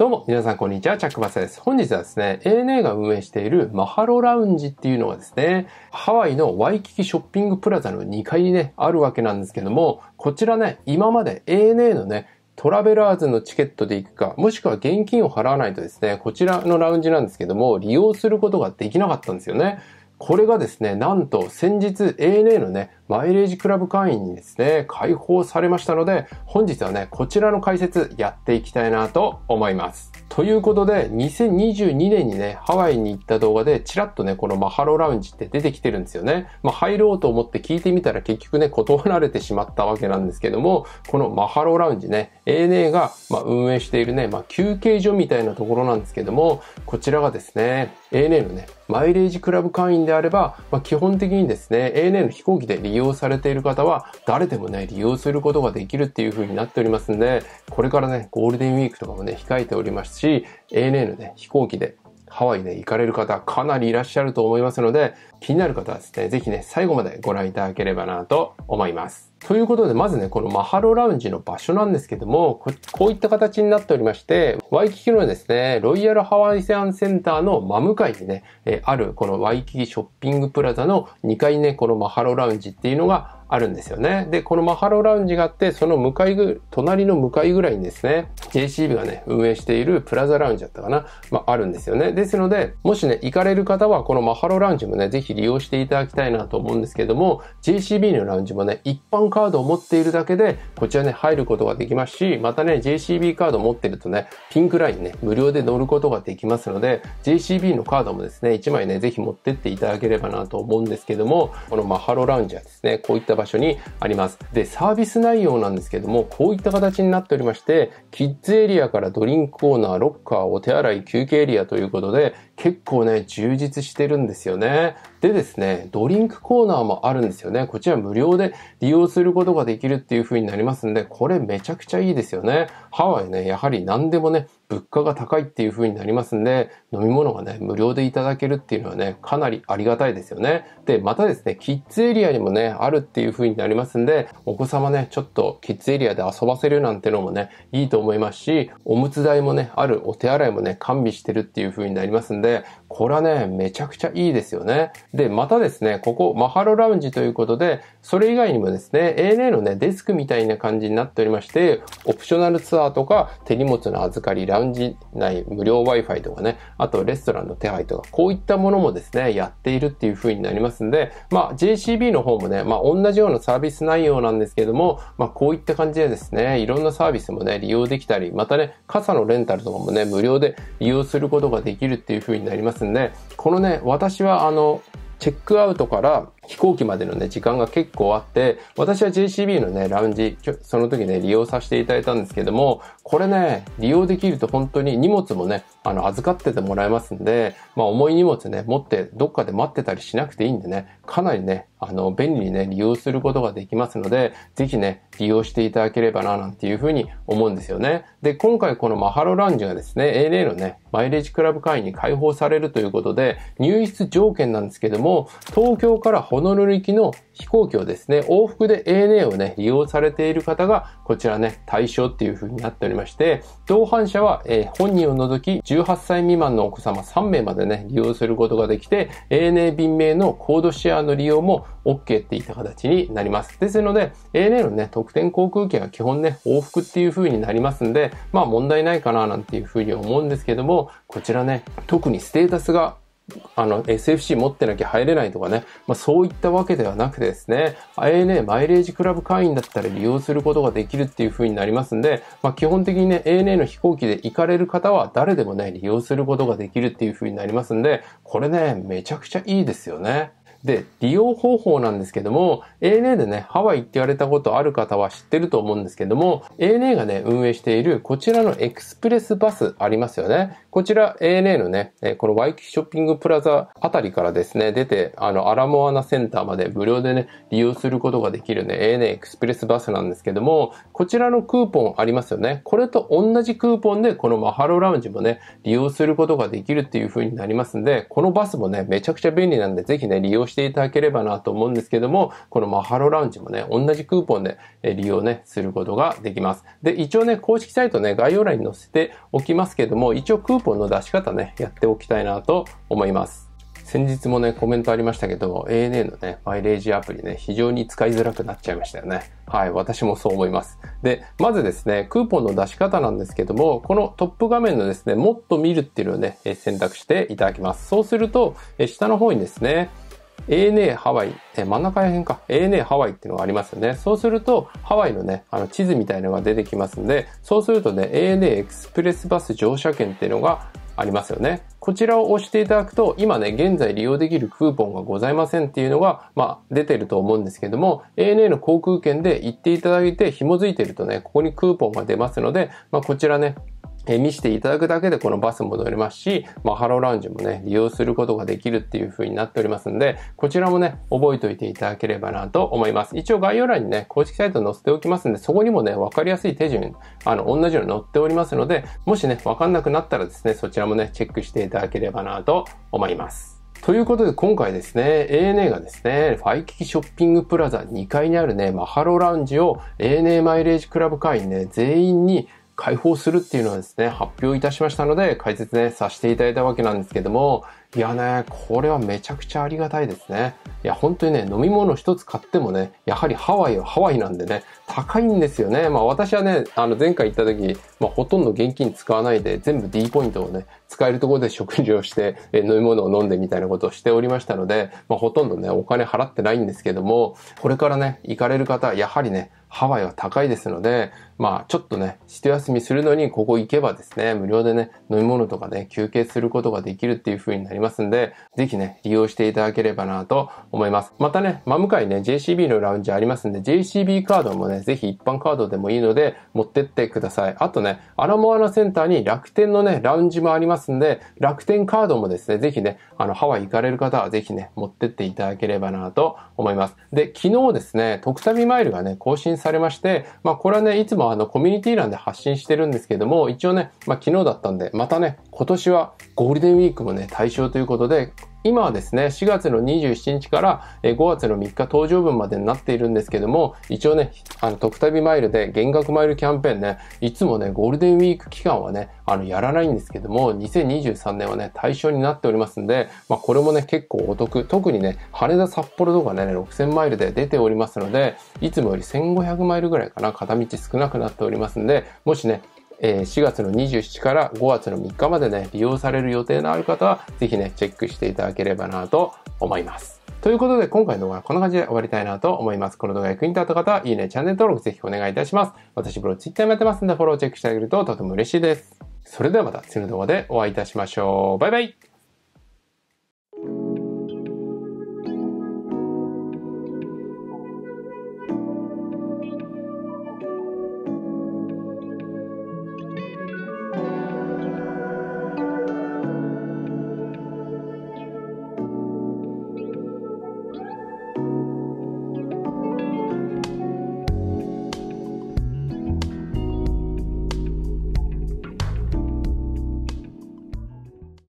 どうも、皆さんこんにちは、チャックバスです。本日はですね、ANA が運営しているマハロラウンジっていうのがですね、ハワイのワイキキショッピングプラザの2階にね、あるわけなんですけども、こちらね、今まで ANA のね、トラベラーズのチケットで行くか、もしくは現金を払わないとですね、こちらのラウンジなんですけども、利用することができなかったんですよね。これがですね、なんと先日 ANA のね、マイレージクラブ会員にですね、解放されましたので、本日はね、こちらの解説やっていきたいなと思います。ということで、2022年にね、ハワイに行った動画で、ちらっとね、このマハロラウンジって出てきてるんですよね。まあ、入ろうと思って聞いてみたら結局ね、断られてしまったわけなんですけども、このマハロラウンジね、ANA が、ま運営しているね、まあ、休憩所みたいなところなんですけども、こちらがですね、ANA のね、マイレージクラブ会員でであれば、まあ、基本的にですね、ANA の飛行機で利用されている方は、誰でもね、利用することができるっていう風になっておりますんで、これからね、ゴールデンウィークとかもね、控えておりますし、ANA のね、飛行機でハワイで行かれる方、かなりいらっしゃると思いますので、気になる方はですね、ぜひね、最後までご覧いただければなと思います。ということで、まずね、このマハロラウンジの場所なんですけども、ここういった形になっておりまして、ワイキキのですね、ロイヤルハワイセアンセンターの真向かいにね、えあるこのワイキキショッピングプラザの2階にね、このマハロラウンジっていうのがあるんですよね。で、このマハロラウンジがあって、その向かいぐ、隣の向かいぐらいにですね、JCB がね、運営しているプラザラウンジだったかな、まあ、あるんですよね。ですので、もしね、行かれる方は、このマハロラウンジもね、ぜひ利用していただきたいなと思うんですけども、JCB のラウンジもね、一般カードを持っているだけで、こちらね、入ることができますし、またね、JCB カードを持ってるとね、ピンクラインね、無料で乗ることができますので、JCB のカードもですね、1枚ね、ぜひ持ってっていただければなと思うんですけども、このマハロラウンジはですね、こういった場所にあります。で、サービス内容なんですけども、こういった形になっておりまして、キッズエリアからドリンクコーナー、ロッカー、お手洗い、休憩エリアということで、結構ね、充実してるんですよね。でですね、ドリンクコーナーもあるんですよね。こちら無料で利用することができるっていう風になりますんで、これめちゃくちゃいいですよね。ハワイね、やはり何でもね、物価が高いっていう風になりますんで、飲み物がね、無料でいただけるっていうのはね、かなりありがたいですよね。で、またですね、キッズエリアにもね、あるっていう風になりますんで、お子様ね、ちょっとキッズエリアで遊ばせるなんてのもね、いいと思いますし、おむつ代もね、あるお手洗いもね、完備してるっていう風になりますんで、これはね、めちゃくちゃいいですよね。で、またですね、ここ、マハロラウンジということで、それ以外にもですね、ANA のね、デスクみたいな感じになっておりまして、オプショナルツアーとか、手荷物の預かり、ラウンジ内無料 Wi-Fi とかね、あとレストランの手配とか、こういったものもですね、やっているっていう風になりますんで、まあ JCB の方もね、まあ同じようなサービス内容なんですけども、まあこういった感じでですね、いろんなサービスもね、利用できたり、またね、傘のレンタルとかもね、無料で利用することができるっていう風になりますんで、このね、私はあの、チェックアウトから飛行機までのね、時間が結構あって、私は JCB のね、ラウンジ、その時ね、利用させていただいたんですけども、これね、利用できると本当に荷物もね、あの、預かっててもらえますんで、まあ、重い荷物ね、持って、どっかで待ってたりしなくていいんでね、かなりね、あの、便利にね、利用することができますので、ぜひね、利用していただければな、なんていうふうに思うんですよね。で、今回このマハロラウンジがですね、ANA のね、マイレージクラブ会員に開放されるということで、入室条件なんですけども、東京からこノルル行きの飛行機をですね、往復で ANA をね、利用されている方が、こちらね、対象っていう風になっておりまして、同伴者は、えー、本人を除き18歳未満のお子様3名までね、利用することができて、ANA 便名のコードシェアの利用も OK っていった形になります。ですので、ANA のね、特典航空券は基本ね、往復っていう風になりますんで、まあ問題ないかななんていう風に思うんですけども、こちらね、特にステータスがあの、SFC 持ってなきゃ入れないとかね、まあ、そういったわけではなくてですね、ANA マイレージクラブ会員だったら利用することができるっていう風になりますんで、まあ、基本的にね、ANA の飛行機で行かれる方は誰でもね、利用することができるっていう風になりますんで、これね、めちゃくちゃいいですよね。で、利用方法なんですけども、ANA でね、ハワイって言われたことある方は知ってると思うんですけども、ANA がね、運営しているこちらのエクスプレスバスありますよね。こちら ANA のね、このワイキショッピングプラザあたりからですね、出て、あの、アラモアナセンターまで無料でね、利用することができるね、ANA エクスプレスバスなんですけども、こちらのクーポンありますよね。これと同じクーポンで、このマハロラウンジもね、利用することができるっていう風になりますんで、このバスもね、めちゃくちゃ便利なんで、ぜひね、利用してしていただければなと思うんですけども、このマハロラウンジもね、同じクーポンで利用ね、することができます。で、一応ね、公式サイトね、概要欄に載せておきますけども、一応クーポンの出し方ね、やっておきたいなと思います。先日もね、コメントありましたけど、ANA のね、マイレージアプリね、非常に使いづらくなっちゃいましたよね。はい、私もそう思います。で、まずですね、クーポンの出し方なんですけども、このトップ画面のですね、もっと見るっていうのをね、選択していただきます。そうすると、下の方にですね、ANA ハワイ、え真ん中辺か、ANA ハワイっていうのがありますよね。そうすると、ハワイのね、あの地図みたいのが出てきますんで、そうするとね、ANA エクスプレスバス乗車券っていうのがありますよね。こちらを押していただくと、今ね、現在利用できるクーポンがございませんっていうのが、まあ、出てると思うんですけども、ANA の航空券で行っていただいて、紐づいてるとね、ここにクーポンが出ますので、まあ、こちらね、え見せていただくだけでこのバスも乗れますし、まあ、ハローラウンジもね、利用することができるっていう風になっておりますんで、こちらもね、覚えておいていただければなと思います。一応概要欄にね、公式サイト載せておきますんで、そこにもね、わかりやすい手順、あの、同じように載っておりますので、もしね、わかんなくなったらですね、そちらもね、チェックしていただければなと思います。ということで今回ですね、ANA がですね、ファイキキショッピングプラザ2階にあるね、マハロラウンジを ANA マイレージクラブ会員ね、全員に開放するっていうのはですね、発表いたしましたので、解説ね、させていただいたわけなんですけども、いやね、これはめちゃくちゃありがたいですね。いや、本当にね、飲み物一つ買ってもね、やはりハワイはハワイなんでね、高いんですよね。まあ私はね、あの前回行った時、まあほとんど現金使わないで、全部 D ポイントをね、使えるところで食事をして、え飲み物を飲んでみたいなことをしておりましたので、まあほとんどね、お金払ってないんですけども、これからね、行かれる方、やはりね、ハワイは高いですので、まあちょっとね、一休みするのにここ行けばですね、無料でね、飲み物とかね、休憩することができるっていうふうになりありますんで、ぜひね、利用していただければなと思います。またね、真向かいね、JCB のラウンジありますんで、JCB カードもね、ぜひ一般カードでもいいので、持ってってください。あとね、アラモアナセンターに楽天のね、ラウンジもありますんで、楽天カードもですね、ぜひね、あの、ハワイ行かれる方はぜひね、持ってっていただければなと思います。で、昨日ですね、特旅マイルがね、更新されまして、まあ、これはね、いつもあの、コミュニティ欄で発信してるんですけども、一応ね、まあ、昨日だったんで、またね、今年はゴールデンウィークもね、対象ということで、今はですね、4月の27日から5月の3日登場分までになっているんですけども、一応ね、あの、特旅マイルで減額マイルキャンペーンね、いつもね、ゴールデンウィーク期間はね、あの、やらないんですけども、2023年はね、対象になっておりますんで、まあ、これもね、結構お得。特にね、羽田札幌とかね、6000マイルで出ておりますので、いつもより1500マイルぐらいかな、片道少なくなっておりますんで、もしね、え4月の27から5月の3日までね、利用される予定のある方は、ぜひね、チェックしていただければなと思います。ということで、今回の動画はこんな感じで終わりたいなと思います。この動画役に立った方は、いいね、チャンネル登録ぜひお願いいたします。私、ブログツイッターもやってますんで、フォローチェックしてあげるととても嬉しいです。それではまた次の動画でお会いいたしましょう。バイバイ